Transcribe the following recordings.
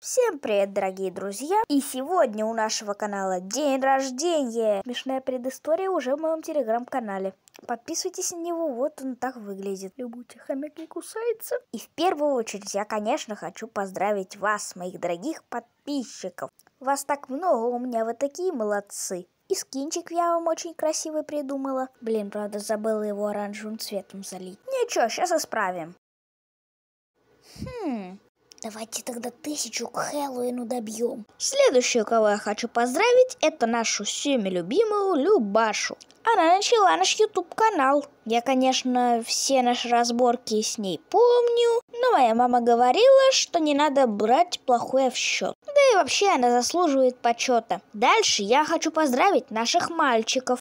Всем привет, дорогие друзья! И сегодня у нашего канала день рождения! Смешная предыстория уже в моем телеграм-канале. Подписывайтесь на него, вот он так выглядит. Любите, хомяк не кусается. И в первую очередь я, конечно, хочу поздравить вас, моих дорогих подписчиков. Вас так много, у меня вы такие молодцы. И скинчик я вам очень красивый придумала. Блин, правда, забыла его оранжевым цветом залить. Ничего, сейчас исправим. Хм, Давайте тогда тысячу к Хэллоуину добьем. Следующую, кого я хочу поздравить, это нашу всеми любимую Любашу. Она начала наш YouTube-канал. Я, конечно, все наши разборки с ней помню, но моя мама говорила, что не надо брать плохое в счет. Да и вообще она заслуживает почета. Дальше я хочу поздравить наших мальчиков.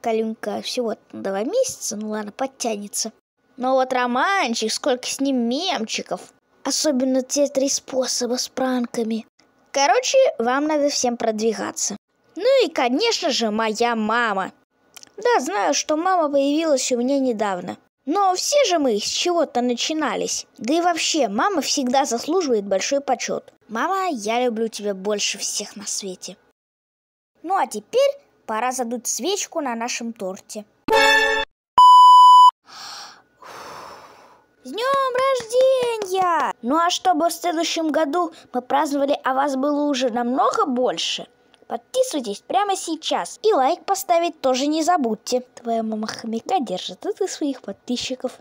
Калюнька всего два месяца, ну ладно, подтянется. Но вот романчик, сколько с ним мемчиков. Особенно те три способа с пранками. Короче, вам надо всем продвигаться. Ну и, конечно же, моя мама. Да, знаю, что мама появилась у меня недавно. Но все же мы с чего-то начинались. Да и вообще, мама всегда заслуживает большой почет. Мама, я люблю тебя больше всех на свете. Ну а теперь пора задуть свечку на нашем торте. Ну а чтобы в следующем году мы праздновали, а вас было уже намного больше, подписывайтесь прямо сейчас. И лайк поставить тоже не забудьте. Твоя мама хомяка держит от а своих подписчиков.